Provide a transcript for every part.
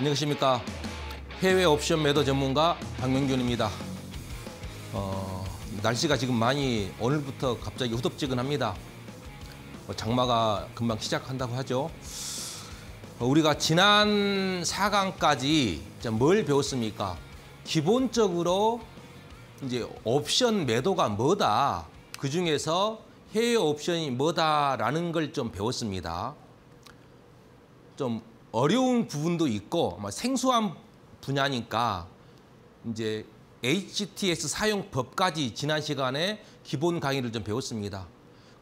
안녕하십니까. 해외 옵션 매도 전문가 박명균입니다. 어, 날씨가 지금 많이 오늘부터 갑자기 후덥지근합니다. 뭐 장마가 금방 시작한다고 하죠. 어, 우리가 지난 4강까지 뭘 배웠습니까? 기본적으로 이제 옵션 매도가 뭐다. 그 중에서 해외 옵션이 뭐다라는 걸 좀 배웠습니다. 좀 어려운 부분도 있고 뭐 생소한 분야니까 이제 HTS 사용법까지 지난 시간에 기본 강의를 좀 배웠습니다.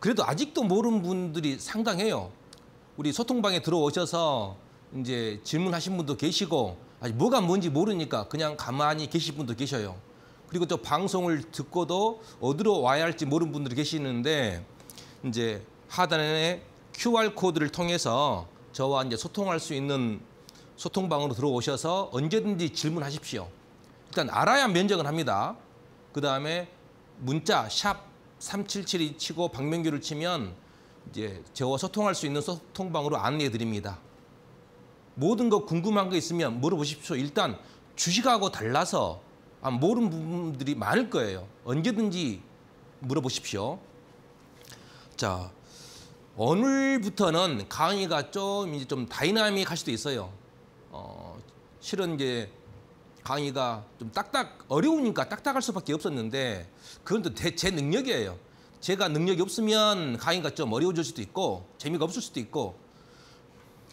그래도 아직도 모르는 분들이 상당해요. 우리 소통방에 들어오셔서 이제 질문하신 분도 계시고 아직 뭐가 뭔지 모르니까 그냥 가만히 계실 분도 계셔요. 그리고 또 방송을 듣고도 어디로 와야 할지 모르는 분들이 계시는데 이제 하단에 QR 코드를 통해서 저와 이제 소통할 수 있는 소통방으로 들어오셔서 언제든지 질문하십시오. 일단 알아야 면접을 합니다. 그 다음에 문자 샵 3772 치고 박명규를 치면 이제 저와 소통할 수 있는 소통방으로 안내해 드립니다. 모든 거 궁금한 거 있으면 물어보십시오. 일단 주식하고 달라서 아, 모르는 부분들이 많을 거예요. 언제든지 물어보십시오. 자, 오늘부터는 강의가 좀 이제 좀 다이나믹할 수도 있어요. 어, 실은 이제 강의가 좀 딱딱 어려우니까 딱딱할 수밖에 없었는데 그건 또제 능력이에요. 제가 능력이 없으면 강의가 좀 어려워질 수도 있고 재미가 없을 수도 있고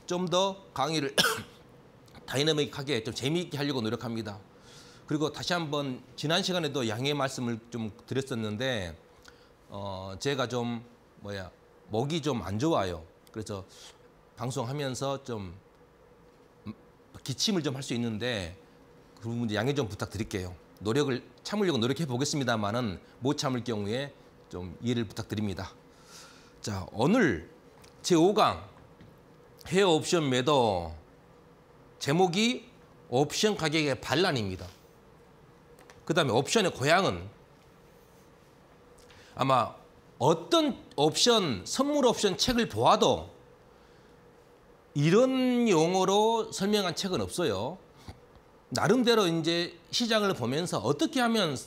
좀 더 강의를 다이나믹하게 좀 재미있게 하려고 노력합니다. 그리고 다시 한번 지난 시간에도 양해 말씀을 좀 드렸었는데 어, 제가 좀 뭐야 목이 좀 안 좋아요. 그래서 방송하면서 좀 기침을 좀 할 수 있는데 그 부분 양해 좀 부탁드릴게요. 노력을 참으려고 노력해 보겠습니다만은 못 참을 경우에 좀 이해를 부탁드립니다. 자, 오늘 제5강 헤어 옵션 매도 제목이 옵션 가격의 반란입니다. 그다음에 옵션의 고향은 아마 어떤 옵션, 선물 옵션 책을 보아도 이런 용어로 설명한 책은 없어요. 나름대로 이제 시장을 보면서 어떻게 하면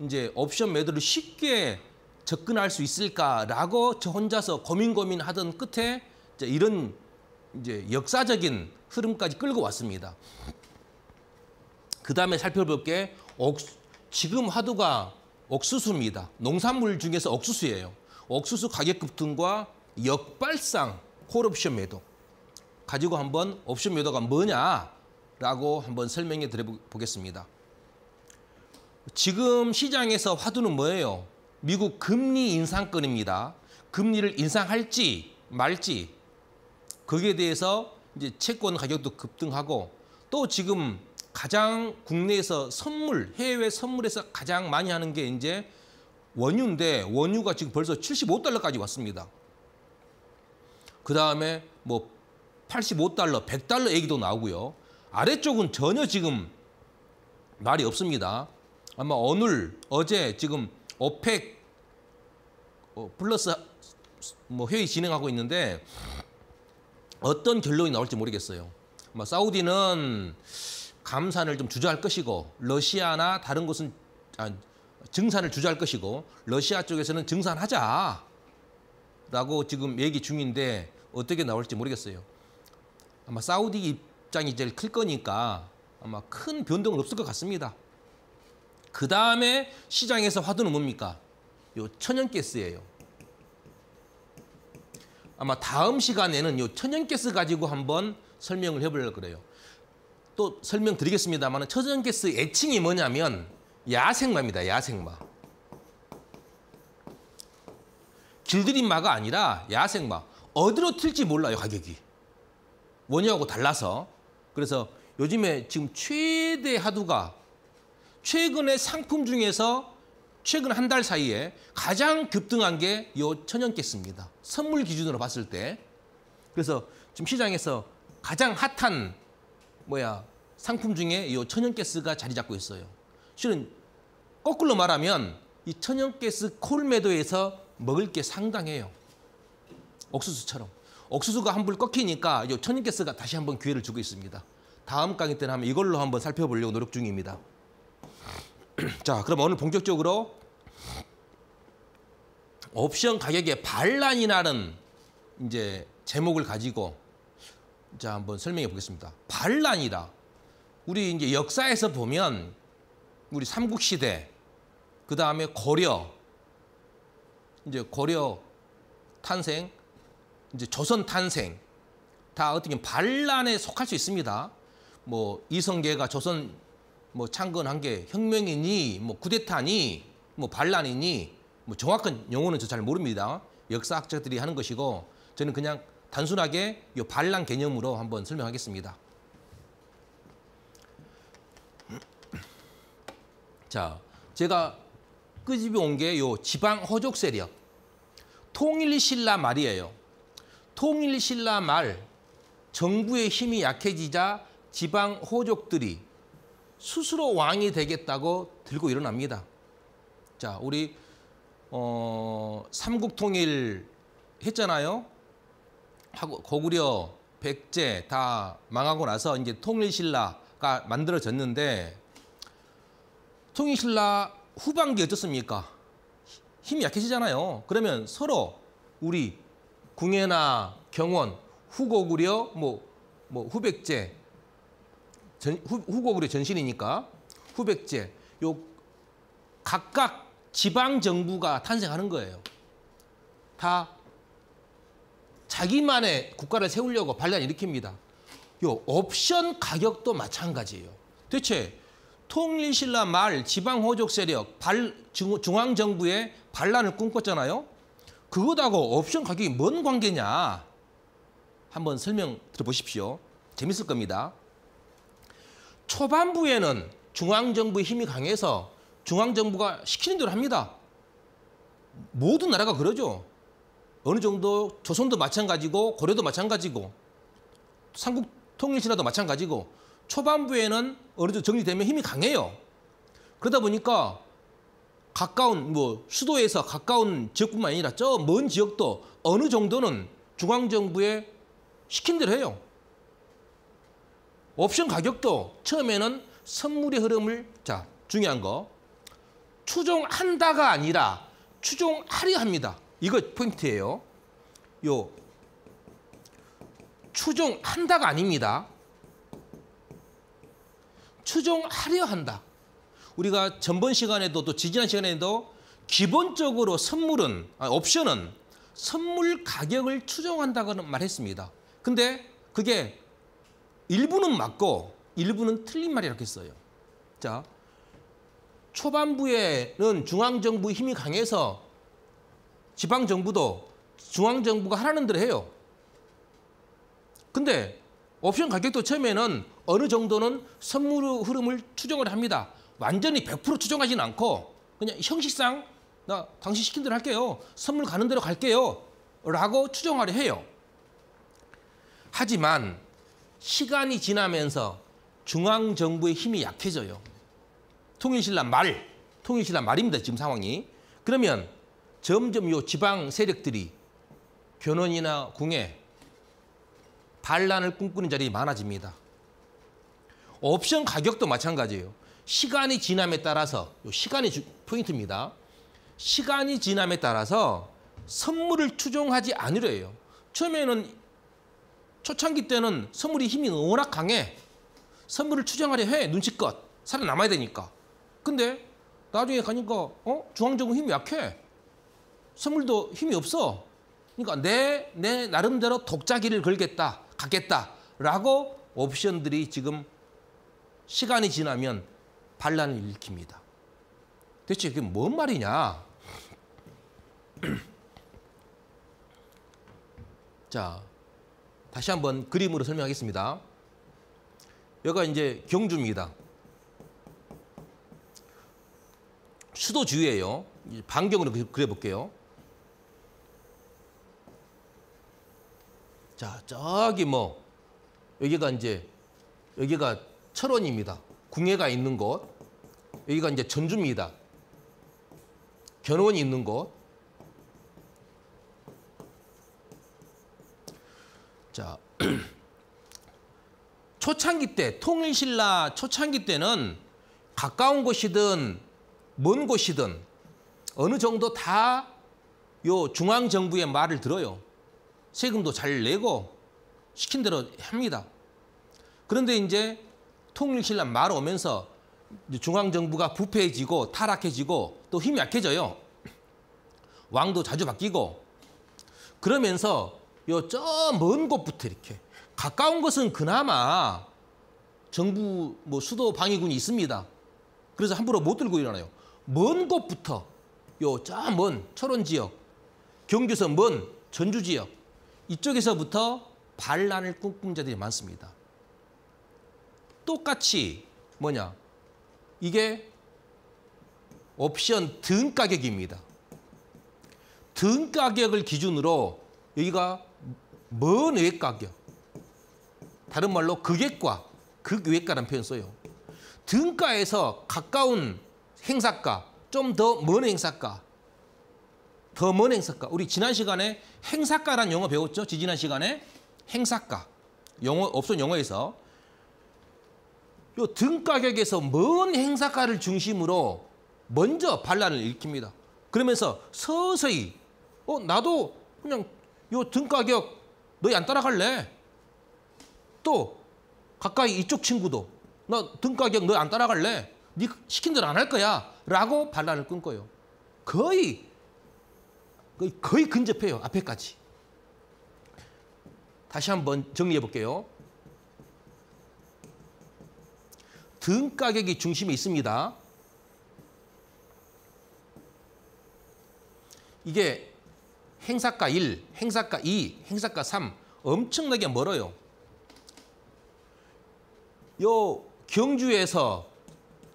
이제 옵션 매도를 쉽게 접근할 수 있을까라고 저 혼자서 고민 고민 하던 끝에 이제 이런 이제 역사적인 흐름까지 끌고 왔습니다. 그 다음에 살펴볼 게 지금 화두가 옥수수입니다. 농산물 중에서 옥수수예요. 옥수수 가격 급등과 역발상 콜옵션 매도 가지고 한번 옵션 매도가 뭐냐라고 한번 설명해 드려보겠습니다. 지금 시장에서 화두는 뭐예요? 미국 금리 인상권입니다. 금리를 인상할지 말지 거기에 대해서 이제 채권 가격도 급등하고 또 지금 가장 국내에서 선물, 해외 선물에서 가장 많이 하는 게 이제 원유인데 원유가 지금 벌써 75달러까지 왔습니다. 그 다음에 뭐 85달러, 100달러 얘기도 나오고요. 아래쪽은 전혀 지금 말이 없습니다. 아마 오늘, 어제 지금 오펙 어, 플러스 뭐 회의 진행하고 있는데 어떤 결론이 나올지 모르겠어요. 아마 사우디는 감산을 좀 주저할 것이고 러시아나 다른 곳은 아, 증산을 주저할 것이고 러시아 쪽에서는 증산하자라고 지금 얘기 중인데 어떻게 나올지 모르겠어요. 아마 사우디 입장이 제일 클 거니까 아마 큰 변동은 없을 것 같습니다. 그 다음에 시장에서 화두는 뭡니까? 요 천연가스예요. 아마 다음 시간에는 요 천연가스 가지고 한번 설명을 해보려고 그래요. 또 설명드리겠습니다만 처전가스 애칭이 뭐냐면 야생마입니다. 야생마. 길들인 마가 아니라 야생마. 어디로 튈지 몰라요, 가격이. 원유하고 달라서. 그래서 요즘에 지금 최대 하두가 최근의 상품 중에서 최근 한 달 사이에 가장 급등한 게 이 천연가스입니다. 선물 기준으로 봤을 때. 그래서 지금 시장에서 가장 핫한 뭐야 상품 중에 이 천연가스가 자리 잡고 있어요. 실은 거꾸로 말하면 이 천연가스 콜메도에서 먹을 게 상당해요. 옥수수처럼. 옥수수가 한 불 꺾이니까 이 천연가스가 다시 한번 기회를 주고 있습니다. 다음 강의 때는 한번 이걸로 한번 살펴보려고 노력 중입니다. 자, 그럼 오늘 본격적으로 옵션 가격의 반란이라는 이제 제목을 가지고 자 한번 설명해 보겠습니다. 반란이다. 우리 이제 역사에서 보면 우리 삼국 시대 그 다음에 고려 이제 고려 탄생 이제 조선 탄생 다 어떻게 반란에 속할 수 있습니다. 뭐 이성계가 조선 뭐 창건한 게 혁명이니 뭐 쿠데타니 뭐 반란이니 뭐 정확한 용어는 저 잘 모릅니다. 역사학자들이 하는 것이고 저는 그냥 단순하게 이 반란 개념으로 한번 설명하겠습니다. 자, 제가 끄집어온 게 요 지방 호족 세력, 통일신라 말이에요. 통일신라 말, 정부의 힘이 약해지자 지방 호족들이 스스로 왕이 되겠다고 들고 일어납니다. 자, 우리 어, 삼국통일 했잖아요. 하고 고구려, 백제 다 망하고 나서 이제 통일신라가 만들어졌는데 통일신라 후반기 어떻습니까? 힘이 약해지잖아요. 그러면 서로 우리 궁예나 경원, 후고구려, 뭐, 뭐 후백제, 전, 후, 후고구려 전신이니까 후백제, 요 각각 지방 정부가 탄생하는 거예요. 다 자기만의 국가를 세우려고 반란 일으킵니다. 요 옵션 가격도 마찬가지예요. 대체 통일신라 말 지방호족 세력 발, 중앙정부의 반란을 꿈꿨잖아요. 그것하고 옵션 가격이 뭔 관계냐. 한번 설명 들어보십시오. 재밌을 겁니다. 초반부에는 중앙정부의 힘이 강해서 중앙정부가 시키는 대로 합니다. 모든 나라가 그러죠. 어느 정도 조선도 마찬가지고 고려도 마찬가지고 삼국 통일신화도 마찬가지고 초반부에는 어느 정도 정리되면 힘이 강해요. 그러다 보니까 가까운 뭐 수도에서 가까운 지역뿐만 아니라 저 먼 지역도 어느 정도는 중앙정부에 시킨 대로 해요. 옵션 가격도 처음에는 선물의 흐름을 자 중요한 거 추종한다가 아니라 추종하려 합니다. 이거 포인트예요. 요 추종한다가 아닙니다. 추종하려 한다. 우리가 전번 시간에도 또 지지난 시간에도 기본적으로 선물은 아니, 옵션은 선물 가격을 추종한다고 말했습니다. 근데 그게 일부는 맞고 일부는 틀린 말이라고 했어요. 자, 초반부에는 중앙정부 힘이 강해서 지방 정부도 중앙 정부가 하라는 대로 해요. 근데 옵션 가격도 처음에는 어느 정도는 선물 흐름을 추정을 합니다. 완전히 100% 추정하진 않고 그냥 형식상 나 당신 시킨 대로 할게요. 선물 가는 대로 갈게요. 라고 추정하려 해요. 하지만 시간이 지나면서 중앙 정부의 힘이 약해져요. 통일신란 말, 통일신란 말입니다. 지금 상황이. 그러면 점점 요 지방 세력들이 견원이나 궁에 반란을 꿈꾸는 자리가 많아집니다. 옵션 가격도 마찬가지예요. 시간이 지남에 따라서 시간이 포인트입니다. 시간이 지남에 따라서 선물을 추종하지 않으려 해요. 처음에는 초창기 때는 선물이 힘이 워낙 강해. 선물을 추정하려 해. 눈치껏. 살아남아야 되니까. 근데 나중에 가니까 어? 중앙정부 힘이 약해. 선물도 힘이 없어. 그러니까 내, 내 나름대로 독자기를 걸겠다, 갖겠다라고 옵션들이 지금 시간이 지나면 반란을 일으킵니다. 대체 이게 뭔 말이냐? 자, 다시 한번 그림으로 설명하겠습니다. 여기가 이제 경주입니다. 수도 주예요 반경으로 그려볼게요. 자, 저기 뭐 여기가 이제 여기가 철원입니다. 궁예가 있는 곳. 여기가 이제 전주입니다. 견원이 있는 곳. 자. 초창기 때 통일신라 초창기 때는 가까운 곳이든 먼 곳이든 어느 정도 다 요 중앙정부의 말을 들어요. 세금도 잘 내고 시킨 대로 합니다. 그런데 이제 통일신라 말 오면서 중앙정부가 부패해지고 타락해지고 또 힘이 약해져요. 왕도 자주 바뀌고 그러면서 요저먼 곳부터 이렇게 가까운 것은 그나마 정부 뭐 수도 방위군이 있습니다. 그래서 함부로 못 들고 일어나요. 먼 곳부터 요저먼 철원 지역, 경주선 먼 전주 지역 이쪽에서부터 반란을 꿈꾼 자들이 많습니다. 똑같이 뭐냐? 이게 옵션 등 가격입니다. 등 가격을 기준으로 여기가 먼 외가격. 다른 말로 극외과, 극외과라는 표현 써요. 등가에서 가까운 행사가, 좀 더 먼 행사가 더먼 행사가. 우리 지난 시간에 행사가란 용어 배웠죠? 지지난 시간에 행사가. 영어 업소 영어에서 요등 가격에서 먼 행사가를 중심으로 먼저 반란을 일으킵니다. 그러면서 서서히 어 나도 그냥 요등 가격 너희 안 따라갈래? 또 가까이 이쪽 친구도 나등 가격 너 안 따라갈래? 네 시킨 대로 안 할 거야 라고 반란을 끊고요. 거의 거의 근접해요. 앞에까지. 다시 한번 정리해 볼게요. 등 가격이 중심에 있습니다. 이게 행사가 1, 행사가 2, 행사가 3 엄청나게 멀어요. 요 경주에서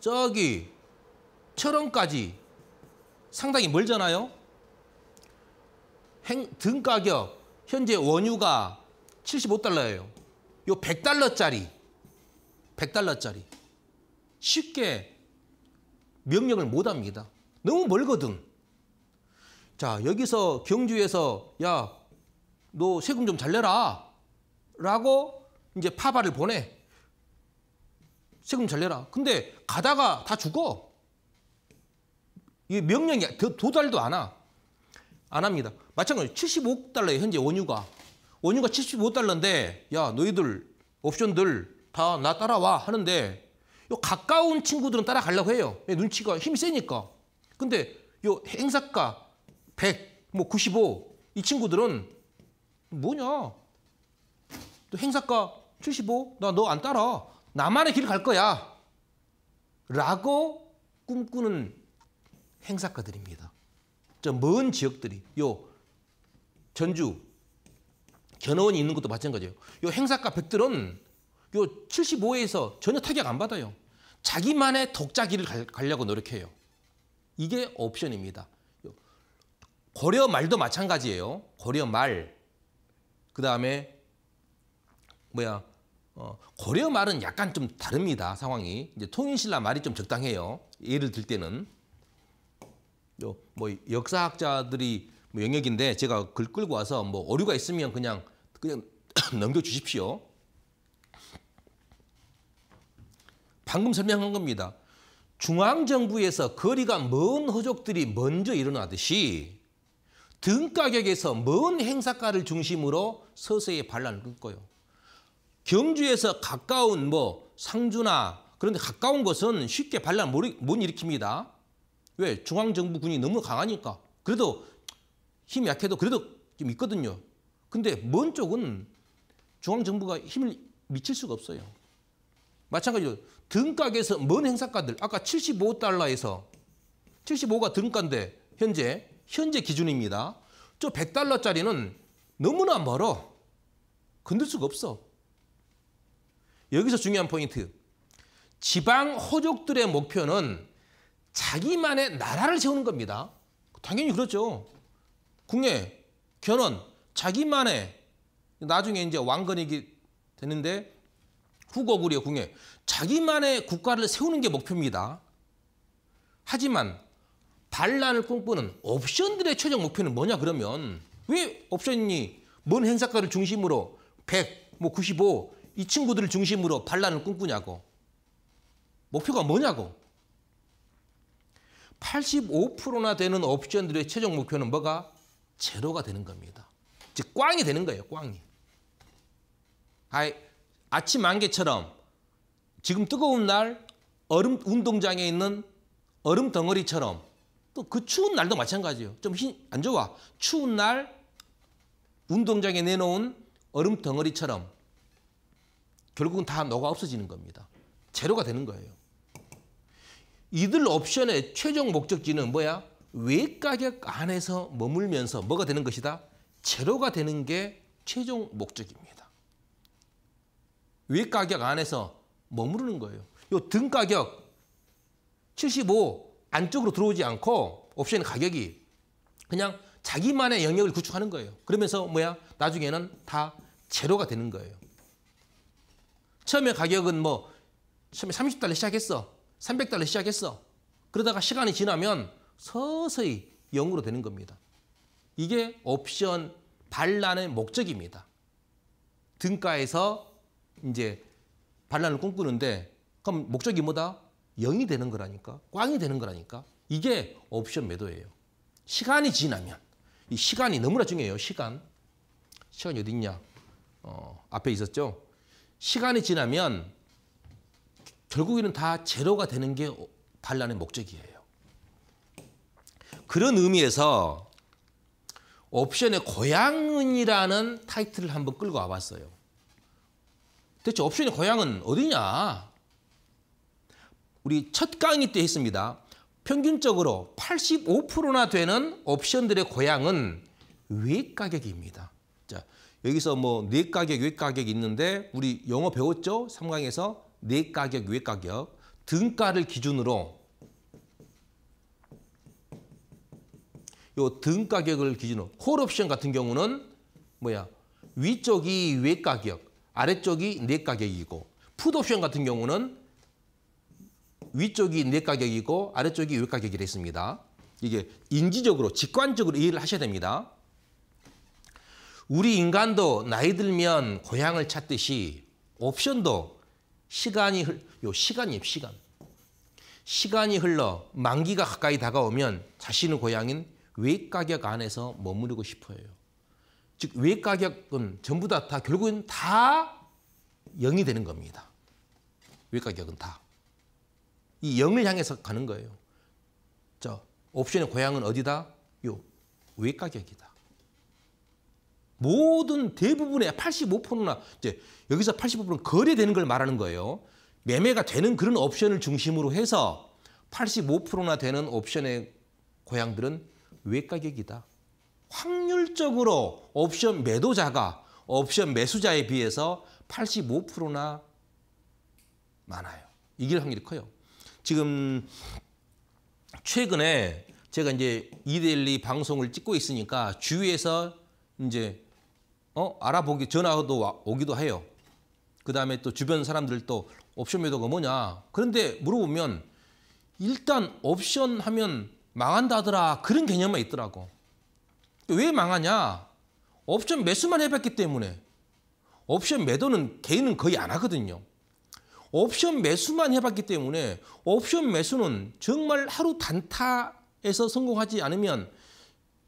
저기 철원까지 상당히 멀잖아요. 등 가격 현재 원유가 75달러예요. 요 100달러짜리 100달러짜리 쉽게 명령을 못 합니다. 너무 멀거든. 자, 여기서 경주에서 야, 너 세금 좀 잘 내라. 라고 이제 파발을 보내. 세금 잘 내라. 근데 가다가 다 죽어. 이 명령이 도달도 안 와. 안 합니다. 마찬가지로 7 5 달러예요, 현재 원유가. 원유가 75달러인데 야, 너희들 옵션들 다 나 따라와 하는데 요 가까운 친구들은 따라가려고 해요. 예, 눈치가 힘이 세니까. 근데 요 행사가 100, 뭐 95, 이 친구들은 뭐냐? 또 행사가 75? 나 너 안 따라. 나만의 길 갈 거야. 라고 꿈꾸는 행사가들입니다. 저먼 지역들이 요 전주 견원이 있는 것도 마찬가지예요. 요 행사가 백들은 요 75회에서 전혀 타격 안 받아요. 자기만의 독자 길을 가려고 노력해요. 이게 옵션입니다. 고려 말도 마찬가지예요. 고려 말. 그 다음에 뭐야 어, 고려 말은 약간 좀 다릅니다. 상황이 이제 통일신라 말이 좀 적당해요. 예를 들 때는 뭐 역사학자들이 뭐 영역인데 제가 글 끌고 와서 뭐 오류가 있으면 그냥 그냥 넘겨 주십시오. 방금 설명한 겁니다. 중앙정부에서 거리가 먼 호족들이 먼저 일어나듯이 등가격에서 먼 행사가를 중심으로 서서히 반란을 끊고요. 경주에서 가까운 뭐 상주나 그런데 가까운 곳은 쉽게 반란 못 일으킵니다. 왜? 중앙정부군이 너무 강하니까. 그래도 힘이 약해도 그래도 좀 있거든요. 근데 먼 쪽은 중앙정부가 힘을 미칠 수가 없어요. 마찬가지로 등가에서 먼 행사가들 아까 75달러에서 75가 등가인데 현재 현재 기준입니다. 저 100달러짜리는 너무나 멀어. 건들 수가 없어. 여기서 중요한 포인트. 지방 호족들의 목표는 자기만의 나라를 세우는 겁니다. 당연히 그렇죠. 궁예, 견훤, 자기만의 나중에 이제 왕건이 되는데 후거구려 궁예, 자기만의 국가를 세우는 게 목표입니다. 하지만 반란을 꿈꾸는 옵션들의 최종 목표는 뭐냐 그러면 왜 옵션이 먼 행사가를 중심으로 100, 뭐 95, 이 친구들을 중심으로 반란을 꿈꾸냐고. 목표가 뭐냐고. 85%나 되는 옵션들의 최종 목표는 뭐가? 제로가 되는 겁니다. 즉 꽝이 되는 거예요. 꽝이. 아, 아침 안개처럼 지금 뜨거운 날 얼음 운동장에 있는 얼음 덩어리처럼 또 그 추운 날도 마찬가지예요. 좀 안 좋아. 추운 날 운동장에 내놓은 얼음 덩어리처럼 결국은 다 녹아 없어지는 겁니다. 제로가 되는 거예요. 이들 옵션의 최종 목적지는 뭐야? 외가격 안에서 머물면서 뭐가 되는 것이다? 제로가 되는 게 최종 목적입니다. 외가격 안에서 머무르는 거예요. 요 등가격 75 안쪽으로 들어오지 않고 옵션 가격이 그냥 자기만의 영역을 구축하는 거예요. 그러면서 뭐야? 나중에는 다 제로가 되는 거예요. 처음에 가격은 뭐 처음에 30달러 시작했어. 300달러 시작했어. 그러다가 시간이 지나면 서서히 0으로 되는 겁니다. 이게 옵션 반란의 목적입니다. 등가에서 이제 반란을 꿈꾸는데 그럼 목적이 뭐다? 0이 되는 거라니까. 꽝이 되는 거라니까. 이게 옵션 매도예요. 시간이 지나면. 이 시간이 너무나 중요해요. 시간. 시간이 어디 있냐. 어, 앞에 있었죠. 시간이 지나면 결국에는 다 제로가 되는 게 반란의 목적이에요. 그런 의미에서 옵션의 고향은이라는 타이틀을 한번 끌고 와봤어요. 대체 옵션의 고향은 어디냐? 우리 첫 강의 때 했습니다. 평균적으로 85%나 되는 옵션들의 고향은 외 가격입니다. 자, 여기서 뭐뇌 가격, 외 가격 이 있는데 우리 영어 배웠죠? 3강에서 내 네 가격, 외 가격, 등가를 기준으로 요 등가격을 기준으로 콜옵션 같은 경우는 뭐야 위쪽이 외 가격, 아래쪽이 내 네 가격이고 풋옵션 같은 경우는 위쪽이 내 네 가격이고 아래쪽이 외 가격이 됐습니다. 이게 인지적으로 직관적으로 이해를 하셔야 됩니다. 우리 인간도 나이 들면 고향을 찾듯이 옵션도 시간이 흘, 요 시간이에요, 시간. 시간이 흘러 만기가 가까이 다가오면 자신의 고향인 외가격 안에서 머무르고 싶어요. 즉 외가격은 전부 다, 다 결국은 다 0이 되는 겁니다. 외가격은 다. 이 0을 향해서 가는 거예요. 저 옵션의 고향은 어디다? 요 외가격이다. 모든 대부분의 85%나 이제 여기서 85%는 거래되는 걸 말하는 거예요. 매매가 되는 그런 옵션을 중심으로 해서 85%나 되는 옵션의 고향들은 외가격이다. 확률적으로 옵션 매도자가 옵션 매수자에 비해서 85%나 많아요. 이길 확률이 커요. 지금 최근에 제가 이제 이데일리 방송을 찍고 있으니까 주위에서 이제 어 알아보기 전화도 오기도 해요. 그 다음에 또 주변 사람들도 옵션 매도가 뭐냐. 그런데 물어보면 일단 옵션 하면 망한다더라 그런 개념만 있더라고. 왜 망하냐? 옵션 매수만 해봤기 때문에 옵션 매도는 개인은 거의 안 하거든요. 옵션 매수만 해봤기 때문에 옵션 매수는 정말 하루 단타에서 성공하지 않으면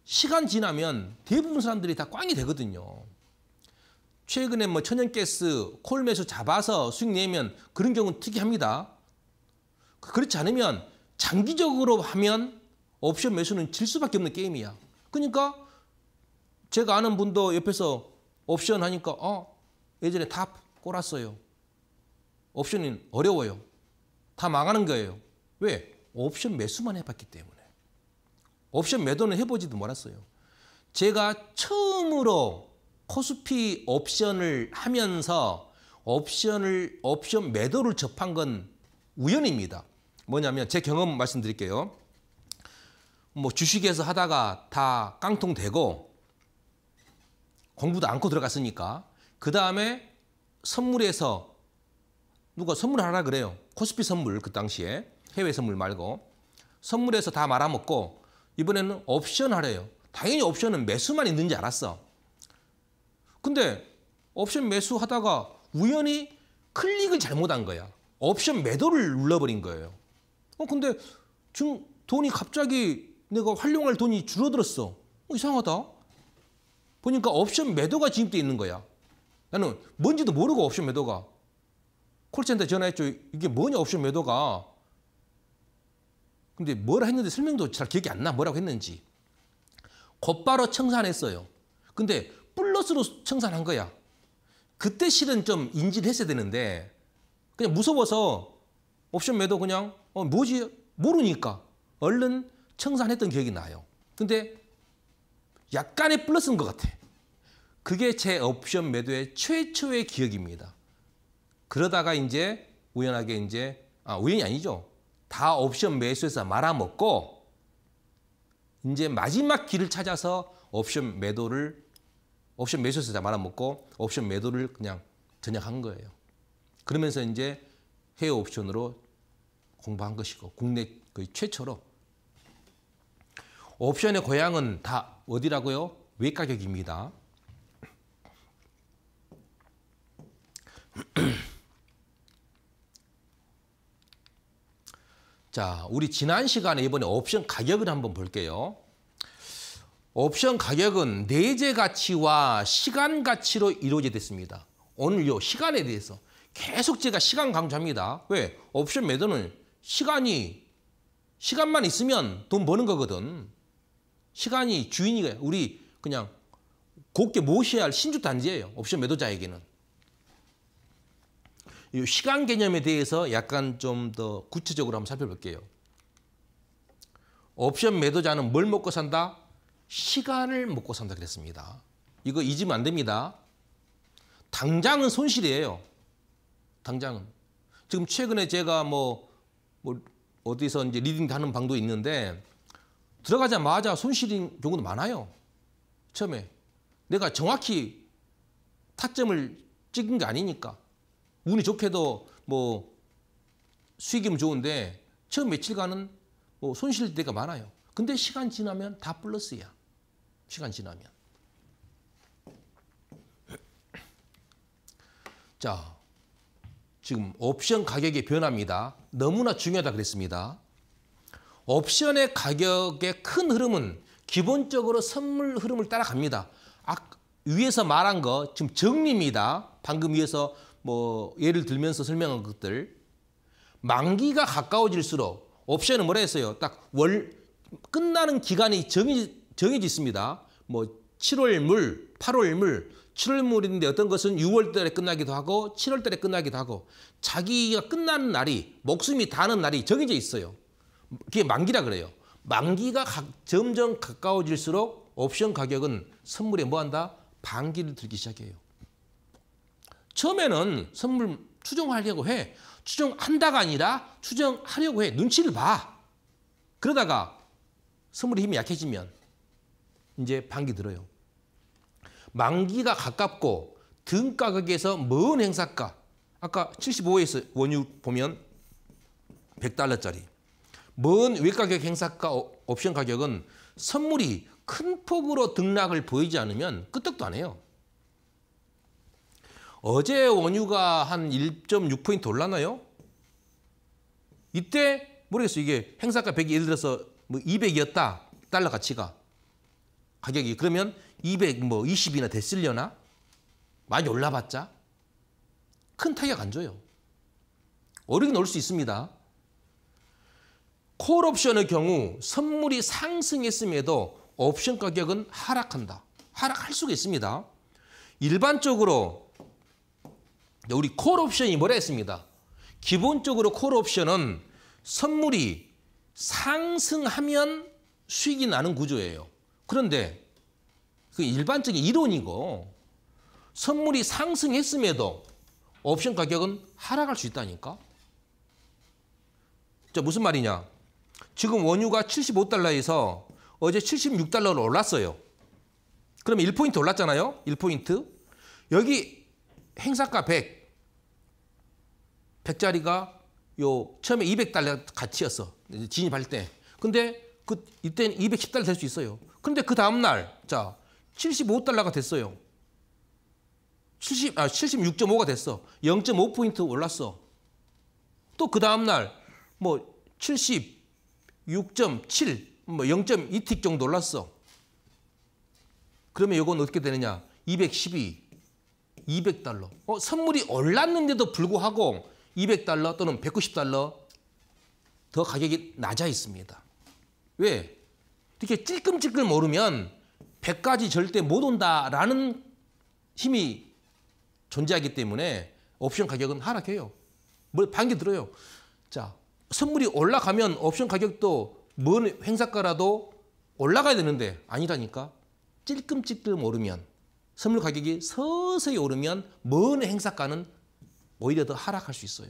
시간 지나면 대부분 사람들이 다 꽝이 되거든요. 최근에 뭐 천연가스, 콜매수 잡아서 수익 내면 그런 경우는 특이합니다. 그렇지 않으면 장기적으로 하면 옵션 매수는 질 수밖에 없는 게임이야. 그러니까 제가 아는 분도 옆에서 옵션 하니까 어 예전에 다 꼬랐어요. 옵션은 어려워요. 다 망하는 거예요. 왜? 옵션 매수만 해봤기 때문에. 옵션 매도는 해보지도 몰랐어요. 제가 처음으로 코스피 옵션을 하면서 옵션을 옵션 매도를 접한 건 우연입니다. 뭐냐면 제 경험 말씀드릴게요. 뭐 주식에서 하다가 다 깡통되고 공부도 안고 들어갔으니까 그 다음에 선물에서 누가 선물하라 그래요. 코스피 선물 그 당시에 해외 선물 말고 선물에서 다 말아먹고 이번에는 옵션 하래요. 당연히 옵션은 매수만 있는줄 알았어. 근데 옵션 매수하다가 우연히 클릭을 잘못한 거야. 옵션 매도를 눌러버린 거예요. 어 근데 지금 돈이 갑자기 내가 활용할 돈이 줄어들었어. 어, 이상하다. 보니까 옵션 매도가 지입돼 있는 거야. 나는 뭔지도 모르고 옵션 매도가. 콜센터 전화했죠. 이게 뭐냐 옵션 매도가. 근데 뭐라 했는데 설명도 잘 기억이 안 나. 뭐라고 했는지. 곧바로 청산했어요. 근데 플러스로 청산한 거야. 그때 실은 좀 인지를 했어야 되는데 그냥 무서워서 옵션 매도 그냥 어, 뭐지 모르니까 얼른 청산했던 기억이 나요. 근데 약간의 플러스인 것 같아. 그게 제 옵션 매도의 최초의 기억입니다. 그러다가 이제 우연하게 이제 아 우연이 아니죠. 다 옵션 매수해서 말아먹고 이제 마지막 길을 찾아서 옵션 매도를 옵션 매수해서 다 말아먹고 옵션 매도를 그냥 전역한 거예요. 그러면서 이제 해외 옵션으로 공부한 것이고 국내 거의 최초로 옵션의 고향은 다 어디라고요? 외가격입니다. 자, 우리 지난 시간에 이번에 옵션 가격을 한번 볼게요. 옵션 가격은 내재 가치와 시간 가치로 이루어져 됐습니다. 오늘 요 시간에 대해서 계속 제가 시간 강조합니다. 왜? 옵션 매도는 시간이 시간만 있으면 돈 버는 거거든. 시간이 주인이 우리 그냥 곱게 모셔야 할 신주 단지예요. 옵션 매도자에게는. 이 시간 개념에 대해서 약간 좀 더 구체적으로 한번 살펴볼게요. 옵션 매도자는 뭘 먹고 산다? 시간을 먹고 산다 그랬습니다. 이거 잊으면 안 됩니다. 당장은 손실이에요. 당장은. 지금 최근에 제가 뭐, 뭐 어디서 이제 리딩 하는 방도 있는데 들어가자마자 손실인 경우도 많아요. 처음에. 내가 정확히 타점을 찍은 게 아니니까. 운이 좋게도 뭐 수익이면 좋은데 처음 며칠간은 뭐 손실 때가 많아요. 근데 시간 지나면 다 플러스야. 시간 지나면. 자, 지금 옵션 가격의 변화입니다. 너무나 중요하다 그랬습니다. 옵션의 가격의 큰 흐름은 기본적으로 선물 흐름을 따라갑니다. 아, 위에서 말한 거 지금 정리입니다. 방금 위에서 뭐 예를 들면서 설명한 것들. 만기가 가까워질수록 옵션은 뭐라 했어요? 딱 월 끝나는 기간이 정해 정해져 있습니다. 뭐 7월 물, 8월 물, 7월 물인데 어떤 것은 6월 달에 끝나기도 하고 7월 달에 끝나기도 하고 자기가 끝나는 날이 목숨이 다는 날이 정해져 있어요. 그게 만기라 그래요. 만기가 가, 점점 가까워질수록 옵션 가격은 선물에 뭐한다? 반기를 들기 시작해요. 처음에는 선물 추정하려고 해. 추정한다가 아니라 추정하려고 해. 눈치를 봐. 그러다가 선물의 힘이 약해지면 이제 반기 들어요. 만기가 가깝고 등 가격에서 먼 행사가 아까 75에서 원유 보면 100달러짜리 먼 외가격 행사가 옵션 가격은 선물이 큰 폭으로 등락을 보이지 않으면 끄떡도 안 해요. 어제 원유가 한 1.6포인트 올랐나요? 이때 모르겠어요. 이게 행사가 100이 예를 들어서 뭐 200이었다. 달러 가치가. 가격이 그러면 200뭐 20이나 됐으려나 많이 올라봤자 큰 타격 안 줘요. 어르긴 올수 있습니다. 콜 옵션의 경우 선물이 상승했음에도 옵션 가격은 하락한다. 하락할 수가 있습니다. 일반적으로 우리 콜 옵션이 뭐라 했습니다. 기본적으로 콜 옵션은 선물이 상승하면 수익이 나는 구조예요. 그런데 그 일반적인 이론이고 선물이 상승했음에도 옵션 가격은 하락할 수 있다니까. 자, 무슨 말이냐. 지금 원유가 75달러에서 어제 76달러로 올랐어요. 그럼 1포인트 올랐잖아요. 1포인트. 여기 행사가 100. 100짜리가 요 처음에 200달러 가치였어. 진입할 때. 근데 그 이때는 210달러 될 수 있어요. 그런데그 다음날, 자, 75달러가 됐어요. 70, 아, 76.5가 됐어. 0.5포인트 올랐어. 또 그 다음날, 뭐, 76.7, 뭐, 0.2틱 정도 올랐어. 그러면 이건 어떻게 되느냐? 212, 200달러. 어, 선물이 올랐는데도 불구하고 200달러 또는 190달러 더 가격이 낮아 있습니다. 왜? 이렇게 찔끔찔끔 모르면 100까지 절대 못 온다라는 힘이 존재하기 때문에 옵션 가격은 하락해요. 뭘 반기 들어요. 자, 선물이 올라가면 옵션 가격도 먼 행사가라도 올라가야 되는데 아니라니까. 찔끔찔끔 오르면 선물 가격이 서서히 오르면 먼 행사가는 오히려 더 하락할 수 있어요.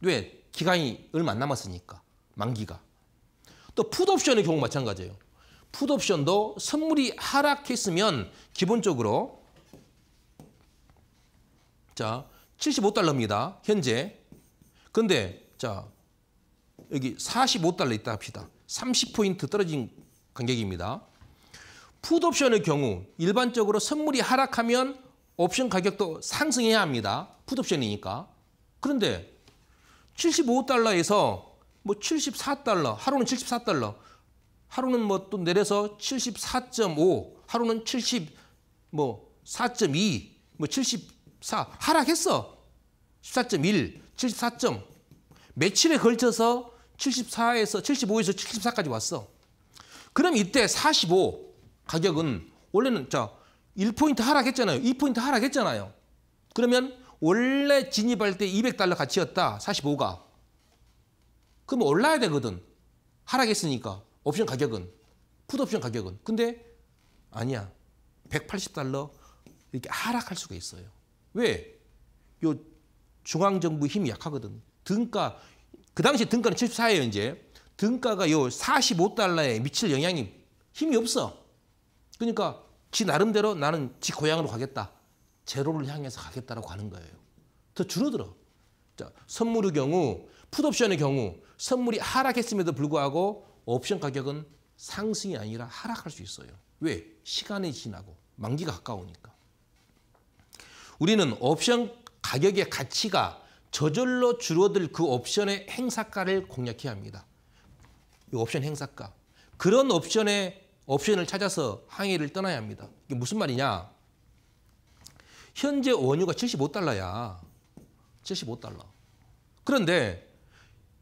왜? 기간이 얼마 안 남았으니까. 만기가. 또 풋옵션의 경우 마찬가지예요. 풋옵션도 선물이 하락했으면 기본적으로 자 75달러입니다. 현재. 근데 자 여기 45달러 있다 합시다. 30포인트 떨어진 간격입니다. 풋옵션의 경우 일반적으로 선물이 하락하면 옵션 가격도 상승해야 합니다. 풋옵션이니까. 그런데 75달러에서 뭐 74달러, 하루는 74달러, 하루는 뭐 또 내려서 74.5, 하루는 7 4.2, 뭐 74, 뭐 하락했어. 14.1, 74. 점 며칠에 걸쳐서 74에서 75에서 74까지 왔어. 그럼 이때 45 가격은 원래는 자 1포인트 하락했잖아요. 2포인트 하락했잖아요. 그러면 원래 진입할 때 200달러 가치였다. 45가. 그럼 올라야 되거든. 하락했으니까. 옵션 가격은. 풋옵션 가격은. 근데 아니야. 180달러 이렇게 하락할 수가 있어요. 왜? 요 중앙정부 힘이 약하거든. 등가, 그 당시 등가는 74예요, 이제. 등가가 요 45달러에 미칠 영향이 힘이 없어. 그러니까 지 나름대로 나는 지 고향으로 가겠다. 제로를 향해서 가겠다라고 하는 거예요. 더 줄어들어. 자, 선물의 경우, 풋옵션의 경우 선물이 하락했음에도 불구하고 옵션 가격은 상승이 아니라 하락할 수 있어요. 왜? 시간이 지나고 만기가 가까우니까. 우리는 옵션 가격의 가치가 저절로 줄어들 그 옵션의 행사가를 공략해야 합니다. 이 옵션 행사가. 그런 옵션의 옵션을 찾아서 항해를 떠나야 합니다. 이게 무슨 말이냐? 현재 원유가 75달러야. 75달러. 그런데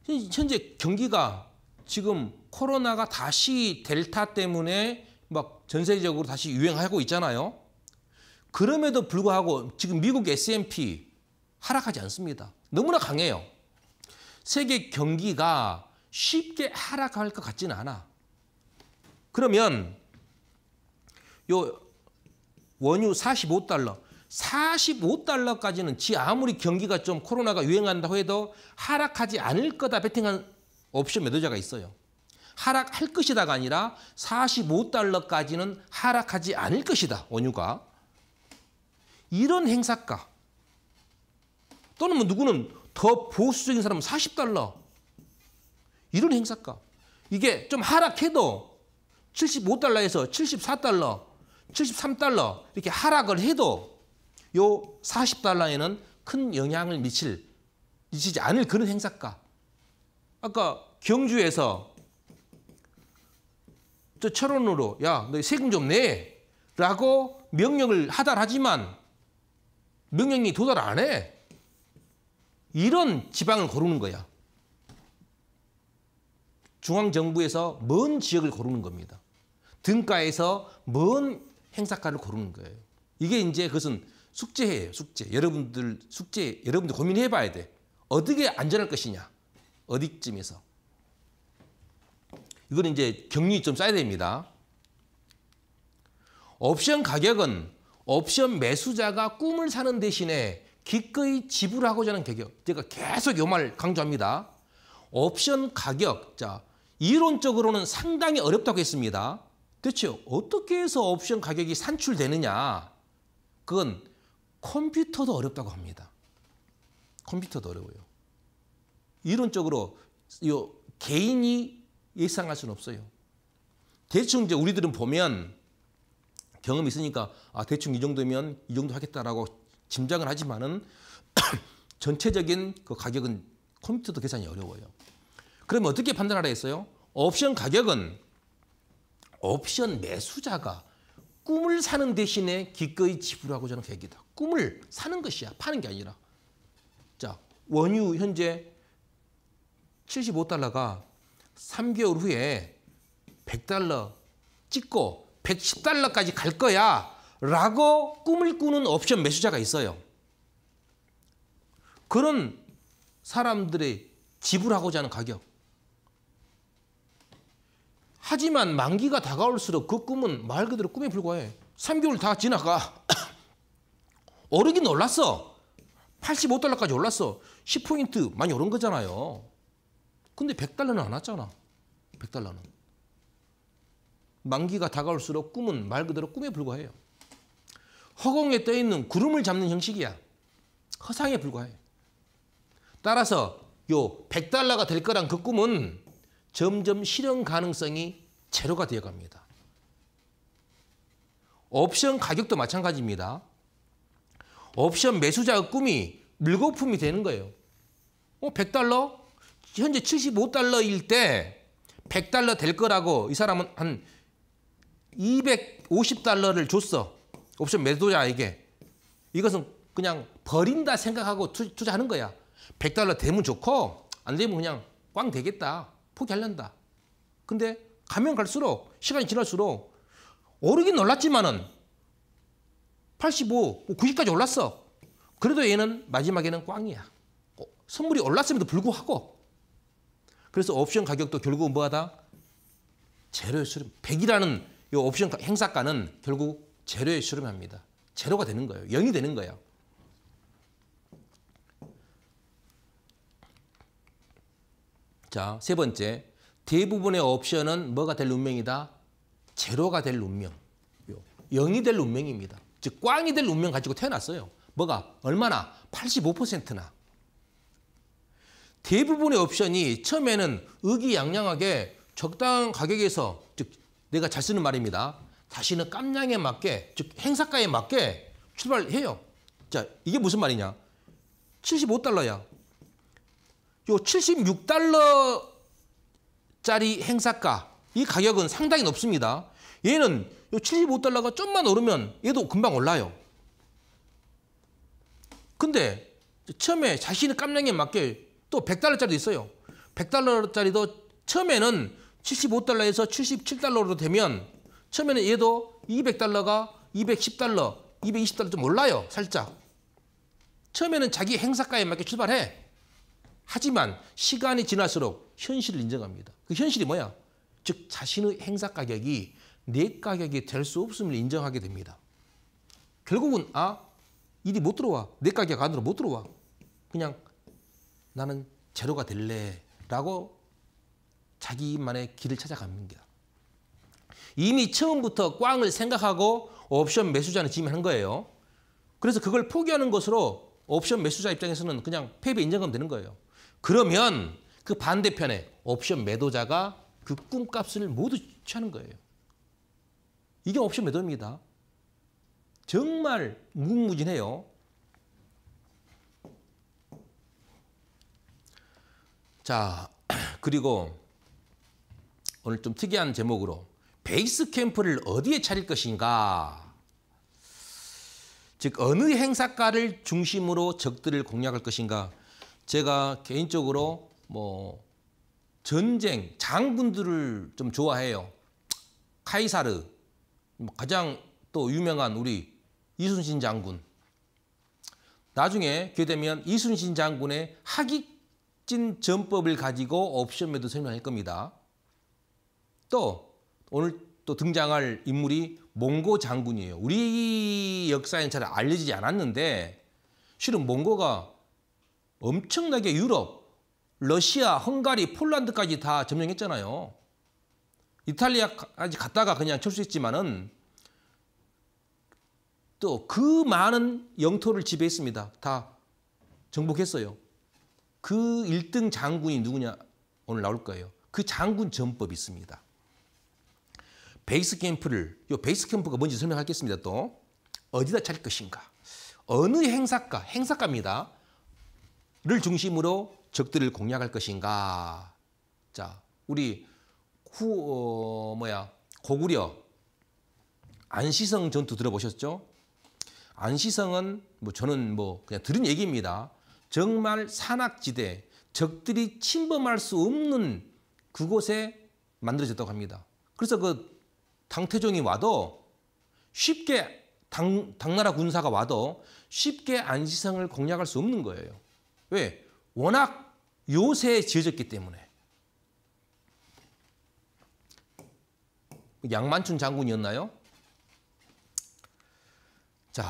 현재 경기가 지금 코로나가 다시 델타 때문에 막 전 세계적으로 다시 유행하고 있잖아요. 그럼에도 불구하고 지금 미국 S&P 하락하지 않습니다. 너무나 강해요. 세계 경기가 쉽게 하락할 것 같지는 않아. 그러면 요 원유 45달러 45달러까지는 지 아무리 경기가 좀 코로나가 유행한다고 해도 하락하지 않을 거다 베팅한 옵션 매도자가 있어요. 하락할 것이다가 아니라 45달러까지는 하락하지 않을 것이다. 원유가. 이런 행사가 또는 뭐 누구는 더 보수적인 사람은 40달러. 이런 행사가. 이게 좀 하락해도 75달러에서 74달러, 73달러 이렇게 하락을 해도 요 40달러에는 큰 영향을 미칠 미치지 않을 그런 행사가 아까 경주에서 저 철원으로 야너 세금 좀 내라고 명령을 하달하지만 명령이 도달 안 해. 이런 지방을 고르는 거야. 중앙정부에서 먼 지역을 고르는 겁니다. 등가에서 먼 행사가를 고르는 거예요. 이게 이제 그것은 숙제예요, 숙제. 여러분들 숙제, 여러분들 고민해 봐야 돼. 어떻게 안전할 것이냐. 어디쯤에서. 이건 이제 경륜이 좀 쌓여야 됩니다. 옵션 가격은 옵션 매수자가 꿈을 사는 대신에 기꺼이 지불하고자 하는 가격. 제가 계속 요말 강조합니다. 옵션 가격. 자, 이론적으로는 상당히 어렵다고 했습니다. 대체 어떻게 해서 옵션 가격이 산출되느냐. 그건 컴퓨터도 어렵다고 합니다. 컴퓨터도 어려워요. 이론적으로 요 개인이 예상할 수는 없어요. 대충 이제 우리들은 보면 경험이 있으니까 아 대충 이 정도면 이 정도 하겠다라고 짐작을 하지만은 전체적인 그 가격은 컴퓨터도 계산이 어려워요. 그럼 어떻게 판단하라 했어요? 옵션 가격은 옵션 매수자가 꿈을 사는 대신에 기꺼이 지불하고 저는 계기다. 꿈을 사는 것이야. 파는 게 아니라. 자, 원유 현재 75달러가 3개월 후에 100달러 찍고 110달러까지 갈 거야. 라고 꿈을 꾸는 옵션 매수자가 있어요. 그런 사람들의 지불하고자 하는 가격. 하지만 만기가 다가올수록 그 꿈은 말 그대로 꿈에 불과해. 3개월 다 지나가. 오르긴 올랐어. 85달러까지 올랐어. 10포인트 많이 오른 거잖아요. 근데 100달러는 안 왔잖아. 100달러는. 만기가 다가올수록 꿈은 말 그대로 꿈에 불과해요. 허공에 떠있는 구름을 잡는 형식이야. 허상에 불과해. 따라서 요 100달러가 될 거란 그 꿈은 점점 실현 가능성이 제로가 되어갑니다. 옵션 가격도 마찬가지입니다. 옵션 매수자의 꿈이 물거품이 되는 거예요. 어, 100달러? 현재 75달러일 때 100달러 될 거라고 이 사람은 한 250달러를 줬어. 옵션 매도자에게. 이것은 그냥 버린다 생각하고 투, 자하는 거야. 100달러 되면 좋고 안 되면 그냥 꽝 되겠다. 포기하려다 근데 가면 갈수록 시간이 지날수록 오르긴 올랐지만은 85, 90까지 뭐 올랐어. 그래도 얘는 마지막에는 꽝이야. 어, 선물이 올랐음에도 불구하고 그래서 옵션 가격도 결국 뭐하다? 제로에 수렴. 100이라는 이 옵션 행사가는 결국 제로에 수렴합니다. 제로가 되는 거예요. 0이 되는 거예요. 자, 세 번째. 대부분의 옵션은 뭐가 될 운명이다? 제로가 될 운명. 0이 될 운명입니다. 즉 꽝이 될 운명 가지고 태어났어요. 뭐가 얼마나? 85%나. 대부분의 옵션이 처음에는 의기양양하게 적당한 가격에서 즉 내가 잘 쓰는 말입니다. 다시는 깜냥에 맞게 즉 행사가에 맞게 출발해요. 자 이게 무슨 말이냐? 75달러야. 요 76달러 짜리 행사가 이 가격은 상당히 높습니다. 얘는 75달러가 좀만 오르면 얘도 금방 올라요. 근데 처음에 자신의 깜냥에 맞게 또 100달러짜리도 있어요. 100달러짜리도 처음에는 75달러에서 77달러로 되면 처음에는 얘도 200달러가 210달러, 220달러 좀 올라요. 살짝. 처음에는 자기 행사가에 맞게 출발해. 하지만 시간이 지날수록 현실을 인정합니다. 그 현실이 뭐야? 즉 자신의 행사 가격이 내 가격이 될 수 없음을 인정하게 됩니다. 결국은 아 일이 못 들어와 내 가격 안으로 못 들어와 그냥 나는 제로가 될래라고 자기만의 길을 찾아갑니다. 이미 처음부터 꽝을 생각하고 옵션 매수자는 지면한 거예요. 그래서 그걸 포기하는 것으로 옵션 매수자 입장에서는 그냥 패배 인정하면 되는 거예요. 그러면 그 반대편에 옵션 매도자가 그 꿈값을 모두 취하는 거예요. 이게 옵션 매도입니다. 정말 무궁무진해요. 자, 그리고 오늘 좀 특이한 제목으로 베이스 캠프를 어디에 차릴 것인가? 즉 어느 행사가를 중심으로 적들을 공략할 것인가? 제가 개인적으로 뭐 전쟁 장군들을 좀 좋아해요. 카이사르 뭐 가장 또 유명한 우리 이순신 장군. 나중에 기회 되면 이순신 장군의 학익진 전법을 가지고 옵션에도 설명할 겁니다. 또 오늘 또 등장할 인물이 몽고 장군이에요. 우리 역사에는 잘 알려지지 않았는데 실은 몽고가 엄청나게 유럽 러시아, 헝가리, 폴란드까지 다 점령했잖아요. 이탈리아까지 갔다가 그냥 철수했지만은 또 그 많은 영토를 지배했습니다. 다 정복했어요. 그 1등 장군이 누구냐 오늘 나올 거예요. 그 장군 전법이 있습니다. 베이스 캠프를 요 베이스 캠프가 뭔지 설명하겠습니다. 또 어디다 차릴 것인가? 어느 행사가 행사가입니다.를 중심으로 적들을 공략할 것인가? 자, 우리 후 어, 뭐야 고구려 안시성 전투 들어보셨죠? 안시성은 뭐 저는 뭐 그냥 들은 얘기입니다. 정말 산악지대 적들이 침범할 수 없는 그곳에 만들어졌다고 합니다. 그래서 그 당태종이 와도 쉽게 당, 당나라 군사가 와도 쉽게 안시성을 공략할 수 없는 거예요. 왜? 워낙 요새에 지어졌기 때문에 양만춘 장군이었나요? 자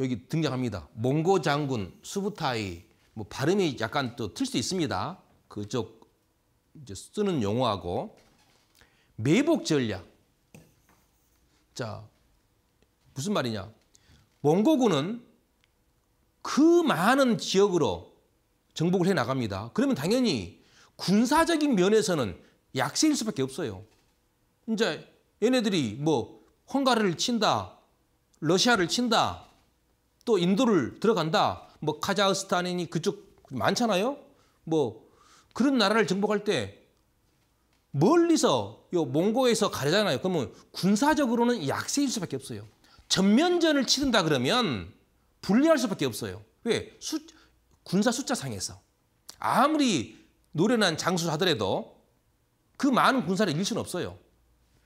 여기 등장합니다. 몽고 장군 수부타이 뭐 발음이 약간 또 틀 수 있습니다. 그쪽 이제 쓰는 용어하고 매복 전략. 자 무슨 말이냐? 몽고군은 그 많은 지역으로 정복을 해 나갑니다. 그러면 당연히 군사적인 면에서는 약세일 수밖에 없어요. 이제 얘네들이 뭐 헝가리를 친다, 러시아를 친다, 또 인도를 들어간다, 뭐 카자흐스탄이니 그쪽 많잖아요. 뭐 그런 나라를 정복할 때 멀리서 요 몽고에서 가려잖아요. 그러면 군사적으로는 약세일 수밖에 없어요. 전면전을 치른다 그러면 불리할 수밖에 없어요. 왜? 수, 군사 숫자상에서 아무리 노련한 장수하더라도 그 많은 군사를 잃을 수는 없어요.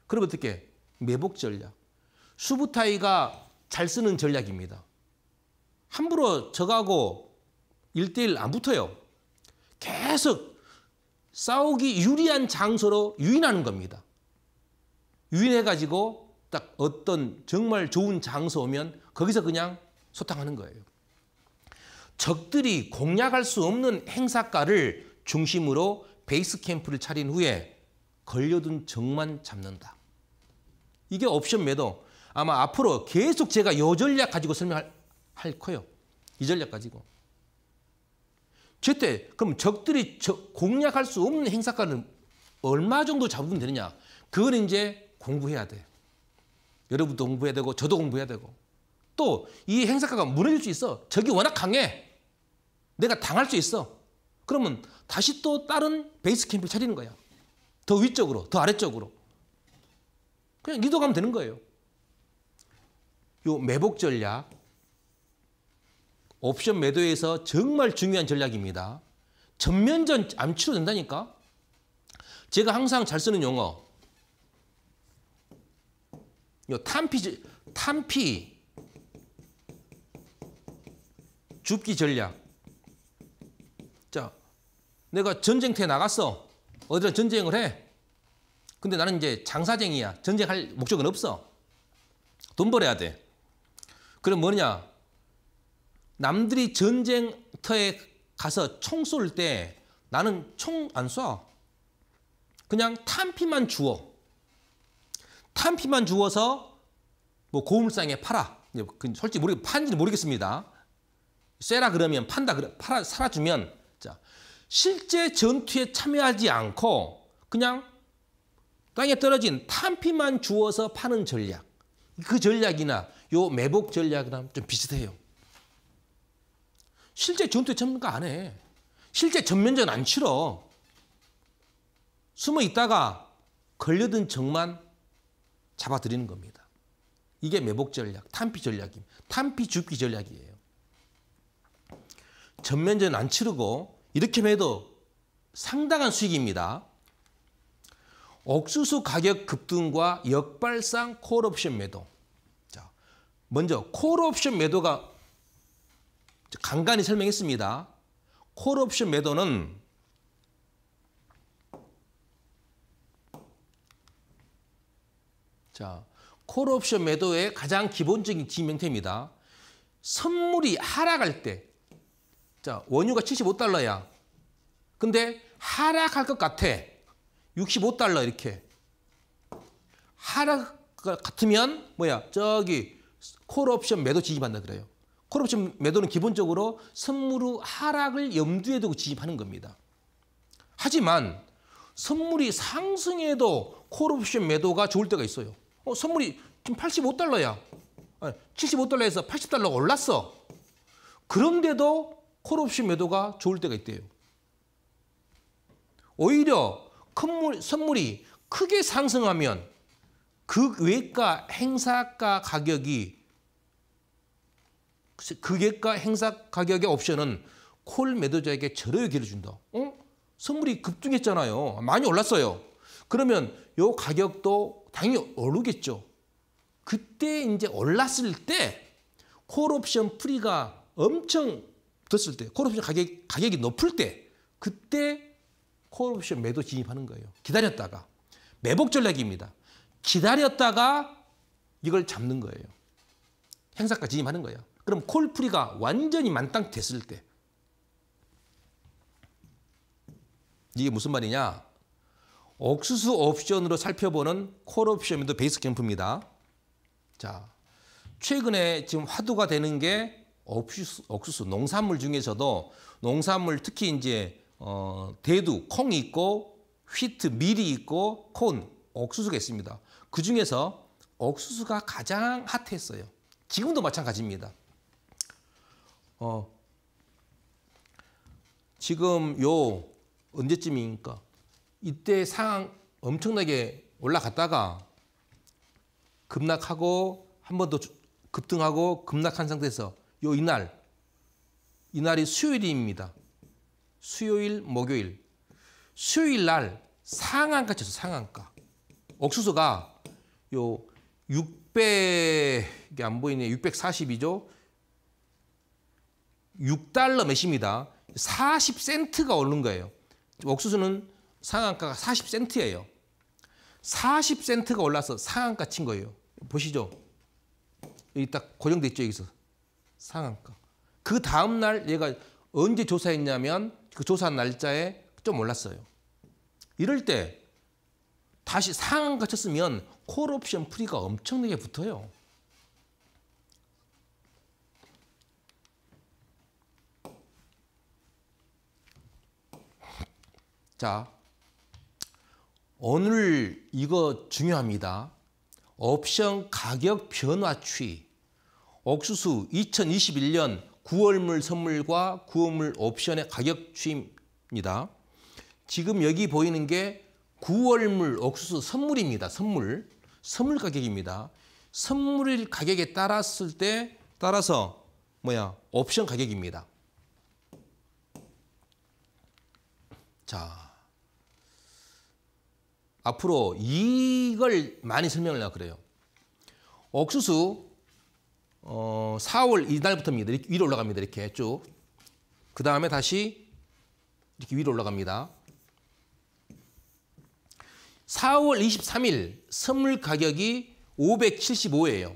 그럼 어떻게? 매복 전략. 수부타이가 잘 쓰는 전략입니다. 함부로 적하고 일대일안 붙어요. 계속 싸우기 유리한 장소로 유인하는 겁니다. 유인해가지고 딱 어떤 정말 좋은 장소 오면 거기서 그냥 소탕하는 거예요. 적들이 공략할 수 없는 행사가를 중심으로 베이스 캠프를 차린 후에 걸려둔 적만 잡는다. 이게 옵션 매도. 아마 앞으로 계속 제가 요 전략 가지고 설명할 거예요. 이 전략 가지고. 제때 그럼 적들이 공략할 수 없는 행사가는 얼마 정도 잡으면 되느냐. 그걸 이제 공부해야 돼. 여러분도 공부해야 되고 저도 공부해야 되고. 또 이 행사가가 무너질 수 있어. 적이 워낙 강해. 내가 당할 수 있어. 그러면 다시 또 다른 베이스 캠프를 차리는 거야. 더 위쪽으로, 더 아래쪽으로. 그냥 이동하면 되는 거예요. 요 매복 전략, 옵션 매도에서 정말 중요한 전략입니다. 전면전 안 치러 된다니까. 제가 항상 잘 쓰는 용어. 요 탄피, 탄피 줍기 전략. 내가 전쟁터에 나갔어. 어디다 전쟁을 해. 근데 나는 이제 장사쟁이야. 전쟁할 목적은 없어. 돈 벌어야 돼. 그럼 뭐냐? 남들이 전쟁터에 가서 총 쏠 때 나는 총 안 쏴. 그냥 탄피만 주워. 탄피만 주워서 뭐 고물상에 팔아. 그 솔직히 모르 판지는 모르겠습니다. 쇠라 그러면 판다 팔아 살아주면 실제 전투에 참여하지 않고 그냥 땅에 떨어진 탄피만 주어서 파는 전략. 그 전략이나 요 매복 전략이랑 좀 비슷해요. 실제 전투에 참가 안 해. 실제 전면전 안 치러. 숨어 있다가 걸려든 적만 잡아들이는 겁니다. 이게 매복 전략, 탄피 전략입니다. 탄피 죽기 전략이에요. 전면전 안 치르고 이렇게 매도 상당한 수익입니다. 옥수수 가격 급등과 역발상 콜옵션 매도. 자, 먼저 콜옵션 매도가 간간히 설명했습니다. 콜옵션 매도는 자, 콜옵션 매도의 가장 기본적인 지명태입니다. 선물이 하락할 때 자, 원유가 75달러야. 근데 하락할 것 같아. 65달러 이렇게. 하락 같으면 뭐야? 저기 콜옵션 매도 지지받는다 그래요. 콜옵션 매도는 기본적으로 선물 의 하락을 염두에 두고 지지하는 겁니다. 하지만 선물이 상승해도 콜옵션 매도가 좋을 때가 있어요. 어, 선물이 지금 85달러야. 75달러에서 어, 80달러가 올랐어. 그런데도 콜옵션 매도가 좋을 때가 있대요. 오히려 물, 선물이 크게 상승하면 그 외가 행사가 가격이 그외가 행사 가격의 옵션은 콜 매도자에게 절호의 기를 준다. 어? 선물이 급등했잖아요. 많이 올랐어요. 그러면 요 가격도 당연히 오르겠죠. 그때 이제 올랐을 때 콜옵션 프리가 엄청 떴을 때, 콜옵션 가격, 가격이 높을 때, 그때 콜옵션 매도 진입하는 거예요. 기다렸다가. 매복 전략입니다. 기다렸다가 이걸 잡는 거예요. 행사가 진입하는 거예요. 그럼 콜프리가 완전히 만땅 됐을 때. 이게 무슨 말이냐. 옥수수 옵션으로 살펴보는 콜옵션 매도 베이스 캠프입니다. 자, 최근에 지금 화두가 되는 게 옥수수, 옥수수 농산물 중에서도 농산물 특히 이제 어, 대두, 콩이 있고 휘트, 밀이 있고 콘, 옥수수가 있습니다. 그 중에서 옥수수가 가장 핫했어요. 지금도 마찬가지입니다. 어, 지금 요 언제쯤입니까? 이때 상황 엄청나게 올라갔다가 급락하고 한 번 더 급등하고 급락한 상태에서 요 이날 이날이 수요일입니다. 수요일, 목요일. 수요일 날 상한가 쳤어 상한가. 옥수수가 요 600이 안 보이네. 642죠. 6달러 몇입니다. 40센트가 오른 거예요. 옥수수는 상한가가 40센트예요. 40센트가 올라서 상한가 친 거예요. 보시죠. 여기 딱 고정돼 죠 여기서. 상한가. 그 다음 날 얘가 언제 조사했냐면 그 조사 날짜에 좀 올랐어요. 이럴 때 다시 상한가 쳤으면 콜옵션 프리가 엄청나게 붙어요. 자, 오늘 이거 중요합니다. 옵션 가격 변화 추이. 옥수수 2021년 9월물 선물과 9월물 옵션의 가격 추입니다. 지금 여기 보이는 게 9월물 옥수수 선물입니다. 선물. 선물 가격입니다. 선물 가격에 따랐을 때 따라서 뭐야? 옵션 가격입니다. 자. 앞으로 이걸 많이 설명을 나 그래요. 옥수수 어, 4월 이날부터입니다. 이렇게 위로 올라갑니다. 이렇게 쭉. 그 다음에 다시 이렇게 위로 올라갑니다. 4월 23일 선물 가격이 575예요.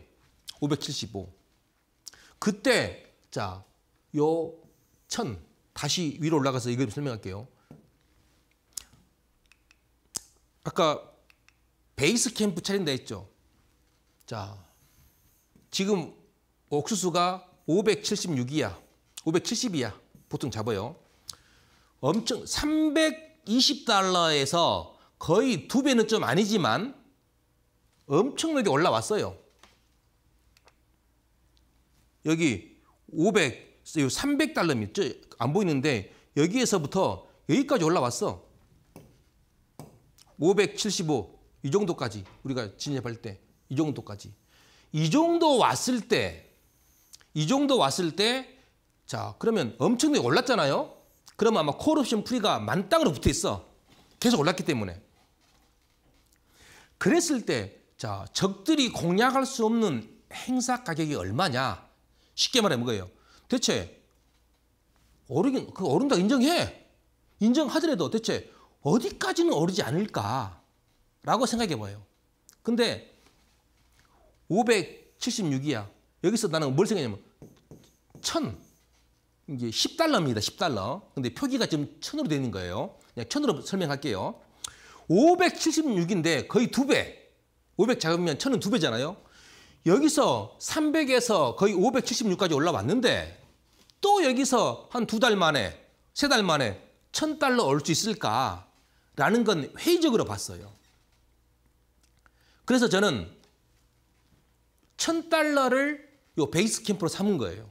575. 그때 자, 요 천 다시 위로 올라가서 이걸 설명할게요. 아까 베이스 캠프 차린다 했죠. 자, 지금 옥수수가 576이야. 570이야. 보통 잡아요. 엄청 320달러에서 거의 두 배는 좀 아니지만 엄청나게 올라왔어요. 여기 500, 3 0 0달러밑니안 보이는데 여기에서부터 여기까지 올라왔어. 575, 이 정도까지 우리가 진입할 때, 이 정도까지. 이 정도 왔을 때이 정도 왔을 때, 자, 그러면 엄청나게 올랐잖아요? 그러 아마 콜옵션 프리가 만땅으로 붙어 있어. 계속 올랐기 때문에. 그랬을 때, 자, 적들이 공략할 수 없는 행사 가격이 얼마냐? 쉽게 말하 뭐예요? 대체, 오르긴, 그 오른다 인정해. 인정하더라도 대체 어디까지는 오르지 않을까라고 생각해 봐요. 근데 576이야. 여기서 나는 뭘 생각했냐면 천 이제 10달러입니다. 10달러. 근데 표기가 지금 천으로 되는 어있 거예요. 그냥 천으로 설명할게요. 576인데 거의 두 배. 500작으면 천은 두 배잖아요. 여기서 300에서 거의 576까지 올라왔는데 또 여기서 한 두 달 만에 세 달 만에 1 0 0 0 달러 얻을 수 있을까라는 건 회의적으로 봤어요. 그래서 저는 1 0 0 0 달러를 요 베이스 캠프로 삼은 거예요.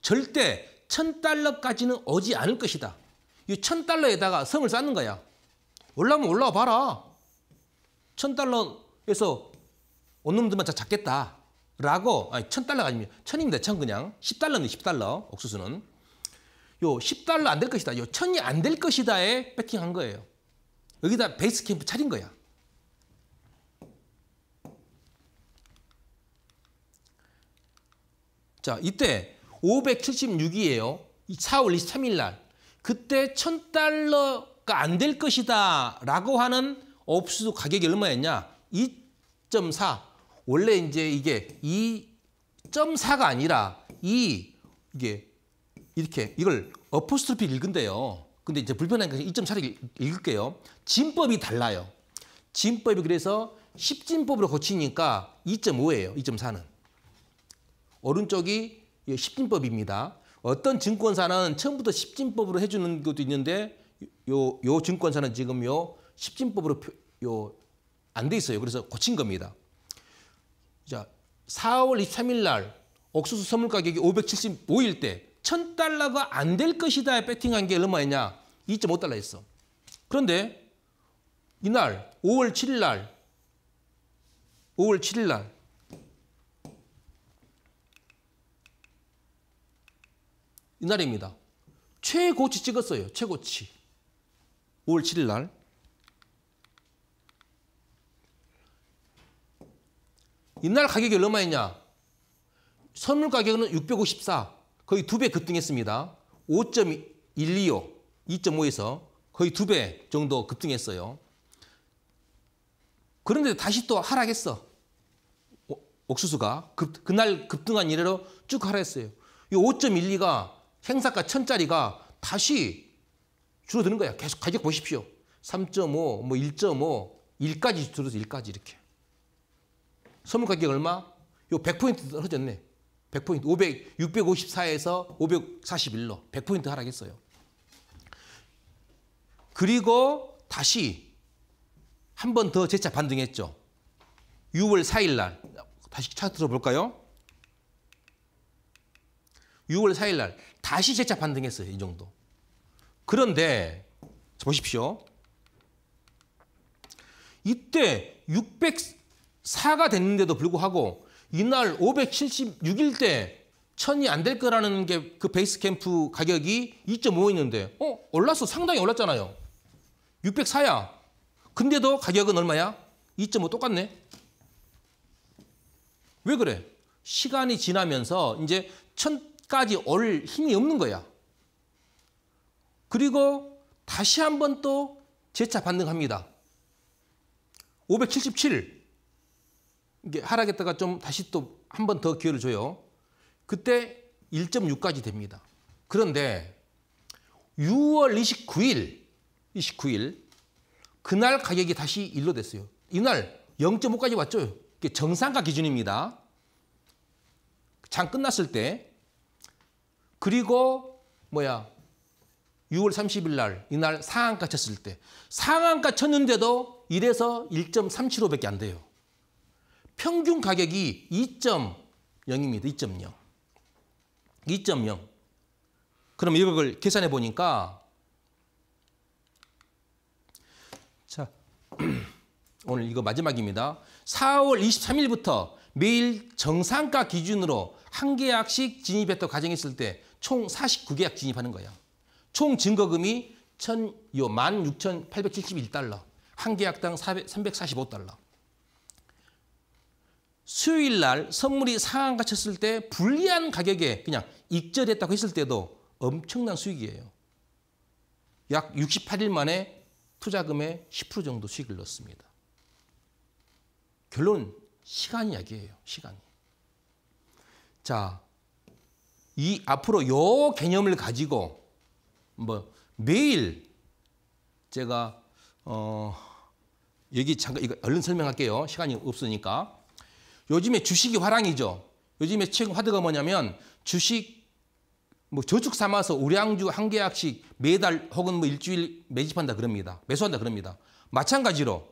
절대 천달러까지는 오지 않을 것이다. 이 천달러에다가 섬을 쌓는 거야. 올라면 올라와 봐라. 천달러에서 온 놈들만 다 잡겠다. 라고, 아니, 천달러가 아니다 천입니다, 천 그냥. 십달러는 십달러, 옥수수는. 요 십달러 안 될 것이다. 요 천이 안 될 것이다에 배팅한 거예요. 여기다 베이스 캠프 차린 거야. 자, 이때 576이에요. 4월 23일 날. 그때 1000달러가 안 될 것이다 라고 하는 업수 가격이 얼마였냐? 2.4. 원래 이제 이게 2.4가 아니라 2 이게 이렇게 이걸 어포스트로피 읽은데요. 근데 이제 불편한니까 2.4를 읽을게요. 진법이 달라요. 진법이 그래서 1 0진법으로 고치니까 2.5예요. 2.4는. 오른쪽이 십진법입니다. 어떤 증권사는 처음부터 십진법으로 해주는 것도 있는데 요, 요 증권사는 지금 요 십진법으로 요 안 돼 있어요. 그래서 고친 겁니다. 자, 4월 23일 날 옥수수 선물 가격이 575일 때 1000달러가 안 될 것이다 배팅한 게 얼마였냐? 2.5달러였어. 그런데 이날 5월 7일 날 5월 7일 날 이날입니다. 최고치 찍었어요. 최고치. 5월 7일 날. 이날 가격이 얼마였냐? 선물 가격은 654. 거의 두 배 급등했습니다. 5.125, 2.5에서 거의 두 배 정도 급등했어요. 그런데 다시 또 하락했어. 옥수수가 급, 그날 급등한 이래로 쭉 하락했어요. 이 5.12가 행사가 천짜리가 다시 줄어드는 거야. 계속 가격 보십시오. 3.5, 뭐 1.5, 1까지 줄어서 1까지 이렇게. 선물 가격 얼마? 요 100포인트 떨어졌네. 100포인트. 500, 654에서 541로 100포인트 하락했어요. 그리고 다시 한 번 더 재차 반등했죠. 6월 4일 날 다시 차트 들어볼까요? 6월 4일 날 다시 재차 반등했어요. 이 정도. 그런데 보십시오. 이때 604가 됐는데도 불구하고 이날 576일 때 천이 안 될 거라는 게 그 베이스 캠프 가격이 2.5있는데 어 올랐어 상당히 올랐잖아요. 604야. 근데도 가격은 얼마야? 2.5 똑같네. 왜 그래? 시간이 지나면서 이제 천 까지 올 힘이 없는 거야. 그리고 다시 한번 또 재차 반등합니다. 577 이게 하락했다가 좀 다시 또 한 번 더 기회를 줘요. 그때 1.6까지 됩니다. 그런데 6월 29일 29일 그날 가격이 다시 1로 됐어요. 이날 0.5까지 왔죠. 정상가 기준입니다. 장 끝났을 때 그리고 뭐야 6월 30일 날 이날 상한가 쳤을 때 상한가 쳤는데도 이래서 1.375밖에 안 돼요. 평균 가격이 2.0입니다. 2.0. 2.0. 그럼 이걸 계산해 보니까 자 오늘 이거 마지막입니다. 4월 23일부터 매일 정상가 기준으로 한 계약씩 진입했다고 가정했을 때총 49계약 진입하는 거야. 총 증거금이 1 6 8 7 1달러한 계약당 345달러. 수요일 날 선물이 상한가 쳤을 때 불리한 가격에 그냥 익절했다고 했을 때도 엄청난 수익이에요. 약 68일 만에 투자금의 10% 정도 수익을 넣습니다. 결론 시간 이야기예요. 시간 자, 이 앞으로 요 개념을 가지고 뭐 매일 제가 어 여기 잠깐 이거 얼른 설명할게요. 시간이 없으니까. 요즘에 주식이 화랑이죠. 요즘에 최근 화두가 뭐냐면 주식 뭐 저축 삼아서 우량주 한 계약씩 매달 혹은 뭐 일주일 매집한다 그럽니다. 매수한다 그럽니다. 마찬가지로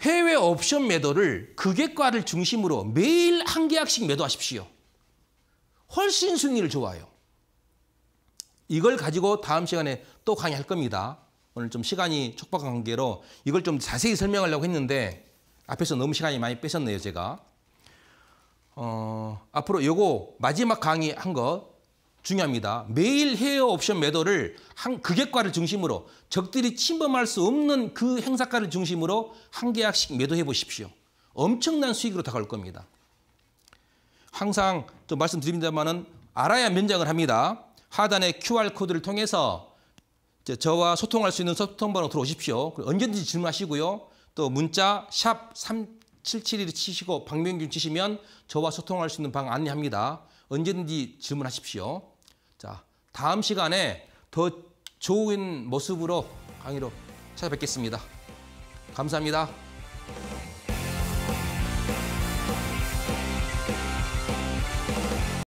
해외 옵션 매도를 그액과를 중심으로 매일 한 계약씩 매도하십시오. 훨씬 승리를 좋아요. 해 이걸 가지고 다음 시간에 또 강의할 겁니다. 오늘 좀 시간이 촉박한 관계로 이걸 좀 자세히 설명하려고 했는데 앞에서 너무 시간이 많이 뺏었네요, 제가. 어, 앞으로 요거 마지막 강의 한 거 중요합니다. 매일 헤어 옵션 매도를 한 극액과를 중심으로 적들이 침범할 수 없는 그 행사가를 중심으로 한 계약씩 매도해 보십시오. 엄청난 수익으로 다가올 겁니다. 항상 좀 말씀드립니다만은 알아야 면장을 합니다. 하단의 QR 코드를 통해서 저와 소통할 수 있는 소통방으로 들어오십시오. 언제든지 질문하시고요. 또 문자 샵3771 치시고 박명균 치시면 저와 소통할 수 있는 방 안내합니다. 언제든지 질문하십시오. 자, 다음 시간에 더 좋은 모습으로 강의로 찾아뵙겠습니다. 감사합니다.